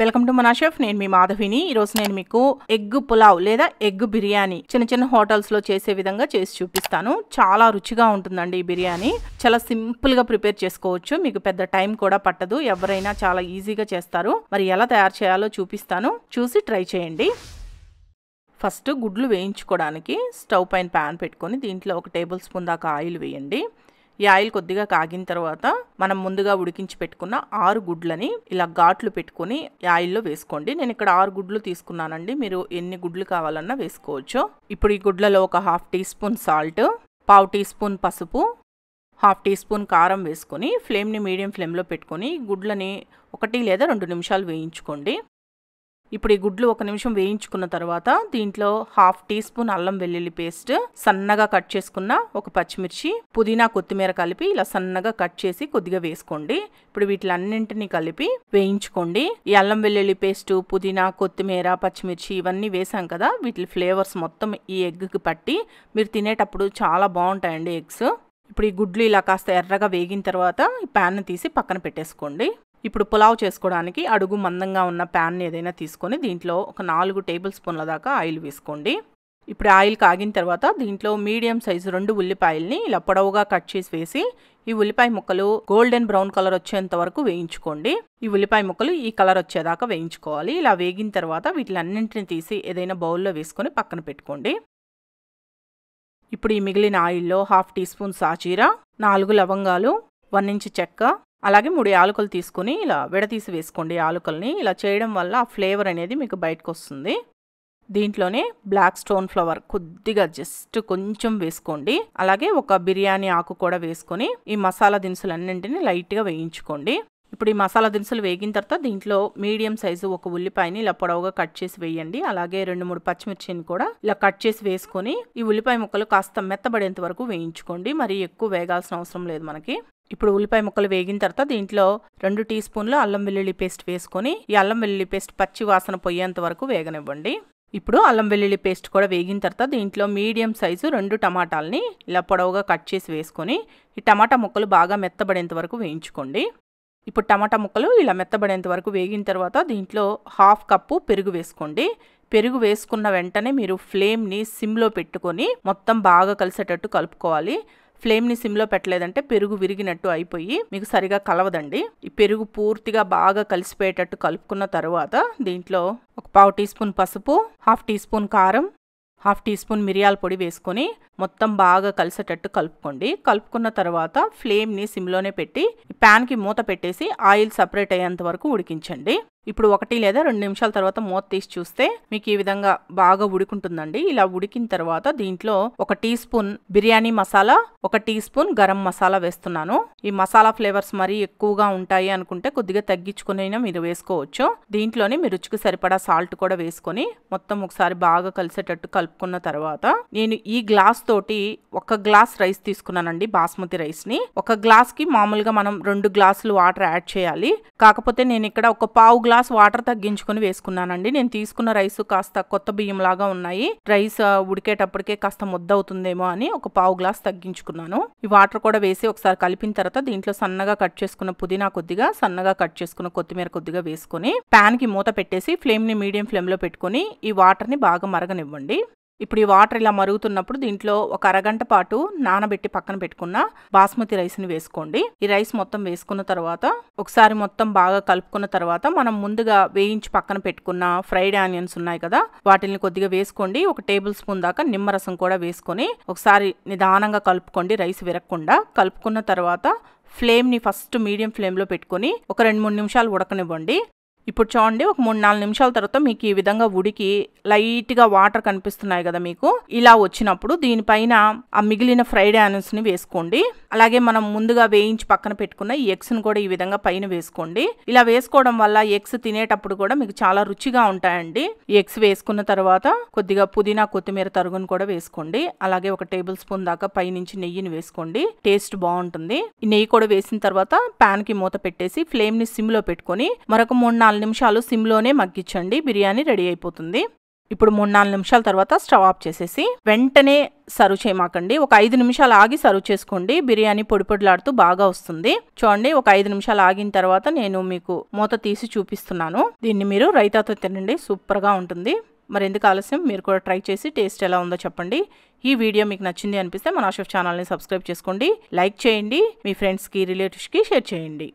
welcome to మన chef నేను మీ మాధవిని ఈరోజు నేను మీకు ఎగ్ పులావ్ లేదా ఎగ్ బిర్యానీ చిన్న చిన్న హోటల్స్లో చేసే విధంగా చేసి చూపిస్తాను చాలా రుచిగా ఉంటుందండి ఈ బిర్యానీ చాలా సింపుల్గా ప్రిపేర్ చేసుకోవచ్చు మీకు పెద్ద టైం కూడా పట్టదు ఎవరైనా చాలా ఈజీగా చేస్తారు మరి ఎలా తయారు చేయాలో చూపిస్తాను చూసి ట్రై చేయండి ఫస్ట్ గుడ్లు వేయించుకోవడానికి స్టవ్ పైన ప్యాన్ పెట్టుకొని దీంట్లో ఒక టేబుల్ స్పూన్ దాకా ఆయిల్ వేయండి ఈ ఆయిల్ కొద్దిగా కాగిన తర్వాత మనం ముందుగా ఉడికించి పెట్టుకున్న ఆరు గుడ్లని ఇలా ఘాట్లు పెట్టుకుని ఆయిల్లో వేసుకోండి నేను ఇక్కడ ఆరు గుడ్లు తీసుకున్నానండి మీరు ఎన్ని గుడ్లు కావాలన్నా వేసుకోవచ్చు ఇప్పుడు ఈ గుడ్లలో ఒక హాఫ్ టీ స్పూన్ సాల్ట్ పావు టీ స్పూన్ పసుపు హాఫ్ టీ స్పూన్ కారం వేసుకొని ఫ్లేమ్ని మీడియం ఫ్లేమ్లో పెట్టుకొని గుడ్లని ఒకటి లేదా రెండు నిమిషాలు వేయించుకోండి ఇప్పుడు ఈ గుడ్లు ఒక నిమిషం వేయించుకున్న తర్వాత దీంట్లో హాఫ్ టీ స్పూన్ అల్లం వెల్లుల్లి పేస్ట్ సన్నగా కట్ చేసుకున్న ఒక పచ్చిమిర్చి పుదీనా కొత్తిమీర కలిపి ఇలా సన్నగా కట్ చేసి కొద్దిగా వేసుకోండి ఇప్పుడు వీటిలన్నింటినీ కలిపి వేయించుకోండి ఈ అల్లం వెల్లుల్లి పేస్ట్ పుదీనా కొత్తిమీర పచ్చిమిర్చి ఇవన్నీ వేసాం కదా వీటి ఫ్లేవర్స్ మొత్తం ఈ ఎగ్కి పట్టి మీరు తినేటప్పుడు చాలా బాగుంటాయండి ఎగ్స్ ఇప్పుడు ఈ గుడ్లు ఇలా కాస్త ఎర్రగా వేగిన తర్వాత ఈ ప్యాన్ తీసి పక్కన పెట్టేసుకోండి ఇప్పుడు పులావ్ చేసుకోవడానికి అడుగు మందంగా ఉన్న ప్యాన్ ఏదైనా తీసుకొని దీంట్లో ఒక నాలుగు టేబుల్ స్పూన్ల దాకా ఆయిల్ వేసుకోండి ఇప్పుడు ఆయిల్ కాగిన తర్వాత దీంట్లో మీడియం సైజు రెండు ఉల్లిపాయల్ని ఇలా పొడవుగా కట్ చేసి వేసి ఈ ఉల్లిపాయ ముక్కలు గోల్డెన్ బ్రౌన్ కలర్ వచ్చేంత వరకు వేయించుకోండి ఈ ఉల్లిపాయ ముక్కలు ఈ కలర్ వచ్చేదాకా వేయించుకోవాలి ఇలా వేగిన తర్వాత వీటిని తీసి ఏదైనా బౌల్లో వేసుకొని పక్కన పెట్టుకోండి ఇప్పుడు ఈ మిగిలిన ఆయిల్లో హాఫ్ టీ స్పూన్ సాచీర నాలుగు లవంగాలు వన్ ఇంచ్ చెక్క అలాగే మూడు యాలకులు తీసుకుని ఇలా విడతీసి వేసుకోండి యాలకుల్ని ఇలా చేయడం వల్ల ఆ ఫ్లేవర్ అనేది మీకు బయటకు వస్తుంది దీంట్లోనే బ్లాక్ స్టోన్ ఫ్లవర్ కొద్దిగా జస్ట్ కొంచెం వేసుకోండి అలాగే ఒక బిర్యానీ ఆకు కూడా వేసుకొని ఈ మసాలా దినుసులన్నింటినీ లైట్గా వేయించుకోండి ఇప్పుడు ఈ మసాలా దినుసులు వేగిన తర్వాత దీంట్లో మీడియం సైజు ఒక ఉల్లిపాయని ఇలా పొడవుగా కట్ చేసి వేయండి అలాగే రెండు మూడు పచ్చిమిర్చిని కూడా ఇలా కట్ చేసి వేసుకొని ఈ ఉల్లిపాయ ముక్కలు కాస్త మెత్తబడేంత వరకు వేయించుకోండి మరి ఎక్కువ వేగాల్సిన అవసరం లేదు మనకి ఇప్పుడు ఉల్లిపాయ ముక్కలు వేగిన తర్వాత దీంట్లో రెండు టీ స్పూన్లు అల్లం వెల్లుల్లి పేస్ట్ వేసుకొని ఈ అల్లం వెల్లుల్లి పేస్ట్ పచ్చి వాసన పోయేంత వరకు వేగనివ్వండి ఇప్పుడు అల్లం వెల్లుల్లి పేస్ట్ కూడా వేగిన తర్వాత దీంట్లో మీడియం సైజు రెండు టమాటాలని ఇలా పొడవుగా కట్ చేసి వేసుకొని ఈ టమాటా ముక్కలు బాగా మెత్తబడేంత వరకు వేయించుకోండి ఇప్పుడు టమాటా ముక్కలు ఇలా మెత్తబడేంత వరకు వేగిన తర్వాత దీంట్లో హాఫ్ కప్పు పెరుగు వేసుకోండి పెరుగు వేసుకున్న వెంటనే మీరు ఫ్లేమ్ని సిమ్లో పెట్టుకొని మొత్తం బాగా కలిసేటట్టు కలుపుకోవాలి ఫ్లేమ్ని సిమ్లో పెట్టలేదంటే పెరుగు విరిగినట్టు అయిపోయి మీకు సరిగా కలవదండి ఈ పెరుగు పూర్తిగా బాగా కలిసిపోయేటట్టు కలుపుకున్న తర్వాత దీంట్లో ఒక పావు టీ స్పూన్ పసుపు హాఫ్ టీ స్పూన్ కారం హాఫ్ టీ స్పూన్ మిరియాల పొడి వేసుకొని మొత్తం బాగా కలిసేటట్టు కలుపుకోండి కలుపుకున్న తర్వాత ఫ్లేమ్ని సిమ్లోనే పెట్టి ప్యాన్కి మూత పెట్టేసి ఆయిల్ సపరేట్ అయ్యేంత వరకు ఉడికించండి ఇప్పుడు ఒకటి లేదా రెండు నిమిషాల తర్వాత మూత తీసి చూస్తే మీకు ఈ విధంగా బాగా ఉడికుంటుందండి ఇలా ఉడికిన తర్వాత దీంట్లో ఒక టీ స్పూన్ బిర్యానీ మసాలా ఒక టీ స్పూన్ గరం మసాలా వేస్తున్నాను ఈ మసాలా ఫ్లేవర్స్ మరీ ఎక్కువగా ఉంటాయి అనుకుంటే కొద్దిగా తగ్గించుకునైనా మీరు వేసుకోవచ్చు దీంట్లోనే మీ రుచికి సరిపడా సాల్ట్ కూడా వేసుకొని మొత్తం ఒకసారి బాగా కలిసేటట్టు కలుపుకున్న తర్వాత నేను ఈ గ్లాస్ తోటి ఒక గ్లాస్ రైస్ తీసుకున్నానండి బాస్మతి రైస్ ని ఒక గ్లాస్ కి మామూలుగా మనం రెండు గ్లాసులు వాటర్ యాడ్ చేయాలి కాకపోతే నేను ఇక్కడ ఒక పావు గ్లాస్ గ్లాస్ వాటర్ తగ్గించుకుని వేసుకున్నానండి నేను తీసుకున్న రైస్ కాస్త కొత్త బియ్యం లాగా ఉన్నాయి రైస్ ఉడికేటప్పటికే కాస్త ముద్ద అవుతుందేమో అని ఒక పావు గ్లాస్ తగ్గించుకున్నాను ఈ వాటర్ కూడా వేసి ఒకసారి కలిపిన తర్వాత దీంట్లో సన్నగా కట్ చేసుకున్న పుదీనా కొద్దిగా సన్నగా కట్ చేసుకున్న కొత్తిమీర కొద్దిగా వేసుకుని ప్యాన్ కి మూత పెట్టేసి ఫ్లేమ్ ని మీడియం ఫ్లేమ్ లో పెట్టుకుని ఈ వాటర్ ని బాగా మరగనివ్వండి ఇప్పుడు ఈ వాటర్ ఇలా మరుగుతున్నప్పుడు దీంట్లో ఒక అరగంట పాటు నానబెట్టి పక్కన పెట్టుకున్న బాస్మతి రైస్ని వేసుకోండి ఈ రైస్ మొత్తం వేసుకున్న తర్వాత ఒకసారి మొత్తం బాగా కలుపుకున్న తర్వాత మనం ముందుగా వేయించి పక్కన పెట్టుకున్న ఫ్రైడ్ ఆనియన్స్ ఉన్నాయి కదా వాటిని కొద్దిగా వేసుకోండి ఒక టేబుల్ స్పూన్ దాకా నిమ్మరసం కూడా వేసుకొని ఒకసారి నిదానంగా కలుపుకోండి రైస్ విరగకుండా కలుపుకున్న తర్వాత ఫ్లేమ్ని ఫస్ట్ మీడియం ఫ్లేమ్లో పెట్టుకొని ఒక రెండు మూడు నిమిషాలు ఉడకనివ్వండి ఇప్పుడు చూడండి ఒక మూడు నాలుగు నిమిషాల తర్వాత మీకు ఈ విధంగా ఉడికి లైట్గా వాటర్ కనిపిస్తున్నాయి కదా మీకు ఇలా వచ్చినప్పుడు దీనిపైన ఆ మిగిలిన ఫ్రైడ్ ఆనియన్స్ని వేసుకోండి అలాగే మనం ముందుగా వేయించి పక్కన పెట్టుకున్న ఈ ఎగ్స్ను కూడా ఈ విధంగా పైన వేసుకోండి ఇలా వేసుకోవడం వల్ల ఎగ్స్ తినేటప్పుడు కూడా మీకు చాలా రుచిగా ఉంటాయండి ఎగ్స్ వేసుకున్న తర్వాత కొద్దిగా పుదీనా కొత్తిమీర తరుగును కూడా వేసుకోండి అలాగే ఒక టేబుల్ స్పూన్ దాకా పైనుంచి నెయ్యిని వేసుకోండి టేస్ట్ బాగుంటుంది ఈ నెయ్యి కూడా వేసిన తర్వాత ప్యాన్కి మూత పెట్టేసి ఫ్లేమ్ని సిమ్లో పెట్టుకొని మరొక మూడు నాలుగు నాలుగు నిమిషాలు సిమ్లోనే మగ్గించండి బిర్యానీ రెడీ అయిపోతుంది ఇప్పుడు మూడు నాలుగు నిమిషాల తర్వాత స్టవ్ ఆఫ్ చేసేసి వెంటనే సర్వ్ చేయమాకండి ఒక ఐదు నిమిషాలు ఆగి సర్వ్ చేసుకోండి బిర్యానీ పొడి పొడిలాడుతూ బాగా వస్తుంది చూడండి ఒక ఐదు నిమిషాలు ఆగిన తర్వాత నేను మీకు మూత తీసి చూపిస్తున్నాను దీన్ని మీరు రైతాతో తినండి సూపర్గా ఉంటుంది మరి ఎందుకు ఆలస్యం మీరు కూడా ట్రై చేసి టేస్ట్ ఎలా ఉందో చెప్పండి ఈ వీడియో మీకు నచ్చింది అనిపిస్తే మన అషఫ్ ఛానల్ని సబ్స్క్రైబ్ చేసుకోండి లైక్ చేయండి మీ ఫ్రెండ్స్కి రిలేటివ్స్కి షేర్ చేయండి